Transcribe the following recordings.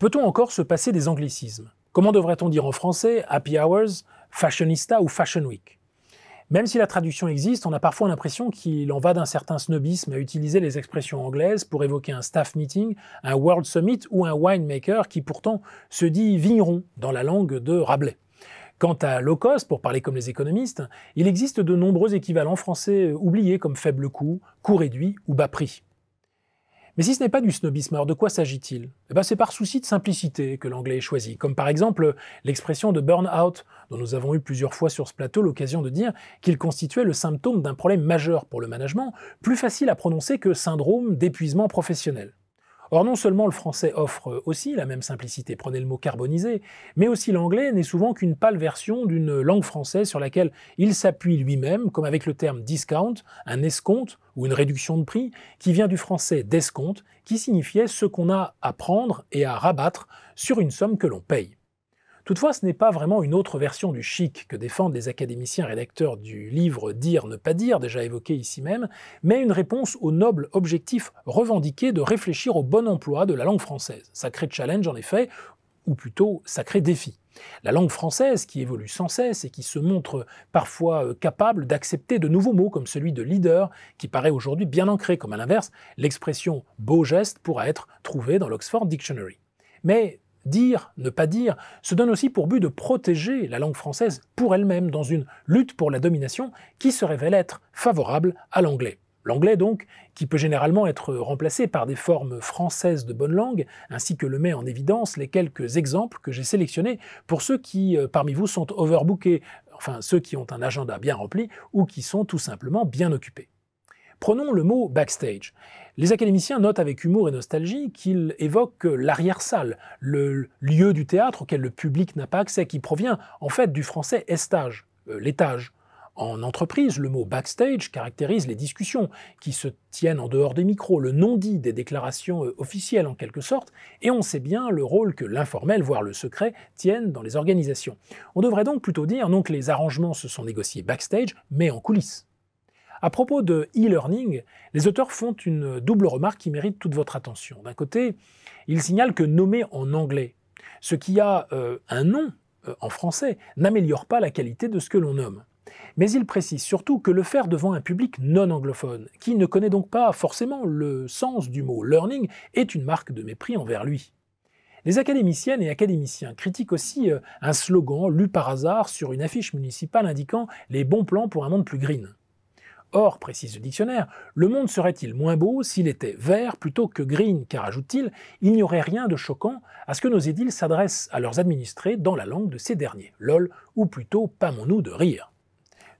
Peut-on encore se passer des anglicismes Comment devrait-on dire en français happy hours, fashionista ou fashion week Même si la traduction existe, on a parfois l'impression qu'il en va d'un certain snobisme à utiliser les expressions anglaises pour évoquer un staff meeting, un world summit ou un winemaker qui pourtant se dit vigneron dans la langue de Rabelais. Quant à low cost, pour parler comme les économistes, il existe de nombreux équivalents français oubliés comme faible coût, coût réduit ou bas prix. Mais si ce n'est pas du snobisme, alors de quoi s'agit-il eh ben, C'est par souci de simplicité que l'anglais est choisi, comme par exemple l'expression de burn-out, dont nous avons eu plusieurs fois sur ce plateau l'occasion de dire qu'il constituait le symptôme d'un problème majeur pour le management, plus facile à prononcer que syndrome d'épuisement professionnel. Or, non seulement le français offre euh, aussi la même simplicité, prenez le mot carbonisé, mais aussi l'anglais n'est souvent qu'une pâle version d'une langue française sur laquelle il s'appuie lui-même, comme avec le terme discount, un escompte ou une réduction de prix, qui vient du français d'escompte, qui signifiait ce qu'on a à prendre et à rabattre sur une somme que l'on paye. Toutefois, ce n'est pas vraiment une autre version du chic que défendent les académiciens rédacteurs du livre Dire, ne pas dire, déjà évoqué ici même, mais une réponse au noble objectif revendiqué de réfléchir au bon emploi de la langue française. Sacré challenge en effet, ou plutôt sacré défi. La langue française, qui évolue sans cesse et qui se montre parfois euh, capable d'accepter de nouveaux mots comme celui de leader, qui paraît aujourd'hui bien ancré, comme à l'inverse, l'expression beau geste pourra être trouvée dans l'Oxford Dictionary. Mais dire, ne pas dire, se donne aussi pour but de protéger la langue française pour elle-même dans une lutte pour la domination qui se révèle être favorable à l'anglais. L'anglais donc, qui peut généralement être remplacé par des formes françaises de bonne langue, ainsi que le met en évidence les quelques exemples que j'ai sélectionnés pour ceux qui euh, parmi vous sont overbookés, enfin ceux qui ont un agenda bien rempli ou qui sont tout simplement bien occupés. Prenons le mot backstage. Les académiciens notent avec humour et nostalgie qu'il évoque l'arrière-salle, le lieu du théâtre auquel le public n'a pas accès, qui provient en fait du français estage, euh, l'étage. En entreprise, le mot backstage caractérise les discussions qui se tiennent en dehors des micros, le non-dit des déclarations euh, officielles en quelque sorte, et on sait bien le rôle que l'informel, voire le secret, tiennent dans les organisations. On devrait donc plutôt dire non que les arrangements se sont négociés backstage, mais en coulisses. À propos de e-learning, les auteurs font une double remarque qui mérite toute votre attention. D'un côté, ils signalent que nommer en anglais ce qui a euh, un nom euh, en français n'améliore pas la qualité de ce que l'on nomme. Mais ils précisent surtout que le faire devant un public non anglophone, qui ne connaît donc pas forcément le sens du mot learning, est une marque de mépris envers lui. Les académiciennes et académiciens critiquent aussi euh, un slogan lu par hasard sur une affiche municipale indiquant les bons plans pour un monde plus green. Or, précise le dictionnaire, le monde serait-il moins beau s'il était vert plutôt que green, car ajoute-t-il, il, n'y aurait rien de choquant à ce que nos édiles s'adressent à leurs administrés dans la langue de ces derniers. Lol, ou plutôt pâmons-nous de rire.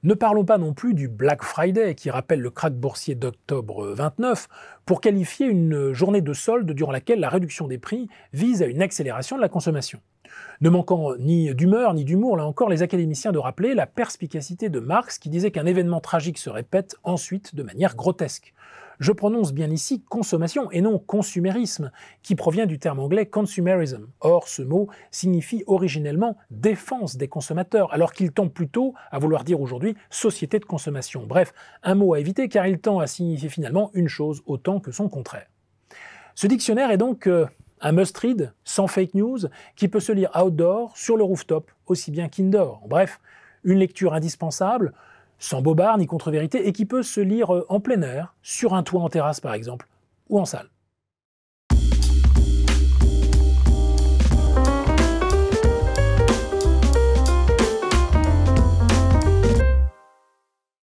Ne parlons pas non plus du Black Friday qui rappelle le krach boursier d'octobre 29 pour qualifier une journée de solde durant laquelle la réduction des prix vise à une accélération de la consommation. Ne manquant ni d'humeur ni d'humour, là encore, les académiciens de rappeler la perspicacité de Marx qui disait qu'un événement tragique se répète ensuite de manière grotesque. Je prononce bien ici consommation et non consumérisme, qui provient du terme anglais consumerism. Or, ce mot signifie originellement défense des consommateurs, alors qu'il tend plutôt à vouloir dire aujourd'hui société de consommation. Bref, un mot à éviter car il tend à signifier finalement une chose autant que son contraire. Ce dictionnaire est donc euh, un must-read, sans fake news, qui peut se lire outdoor, sur le rooftop, aussi bien qu'indoor. Bref, une lecture indispensable, sans bobard ni contre-vérité, et qui peut se lire euh, en plein air, sur un toit en terrasse par exemple, ou en salle.